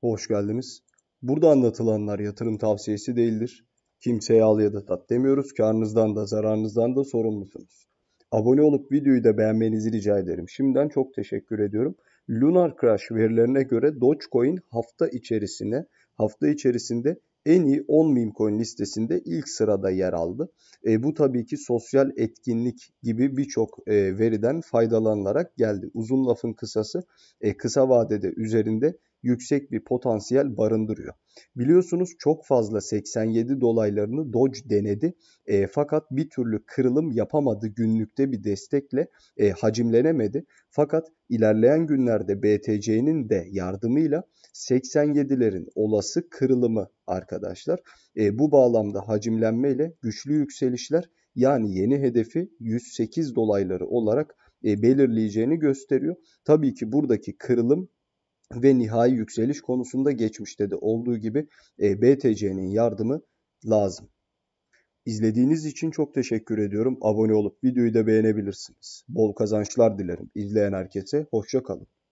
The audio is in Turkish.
Hoş geldiniz. Burada anlatılanlar yatırım tavsiyesi değildir. Kimseye al ya da tat demiyoruz. Karnınızdan da zararınızdan da sorumlusunuz. Abone olup videoyu da beğenmenizi rica ederim. Şimdiden çok teşekkür ediyorum. Lunar Crash verilerine göre Dogecoin hafta içerisinde hafta içerisinde en iyi 10 meme coin listesinde ilk sırada yer aldı. E, bu tabii ki sosyal etkinlik gibi birçok e, veriden faydalanarak geldi. Uzun lafın kısası e, kısa vadede üzerinde yüksek bir potansiyel barındırıyor. Biliyorsunuz çok fazla 87 dolaylarını Doge denedi e, fakat bir türlü kırılım yapamadı günlükte bir destekle e, hacimlenemedi. Fakat ilerleyen günlerde BTC'nin de yardımıyla 87'lerin olası kırılımı arkadaşlar e, bu bağlamda hacimlenmeyle güçlü yükselişler yani yeni hedefi 108 dolayları olarak e, belirleyeceğini gösteriyor. Tabii ki buradaki kırılım ve nihai yükseliş konusunda geçmişte de olduğu gibi e, BTC'nin yardımı lazım. İzlediğiniz için çok teşekkür ediyorum. Abone olup videoyu da beğenebilirsiniz. Bol kazançlar dilerim. İzleyen herkese hoşça kalın.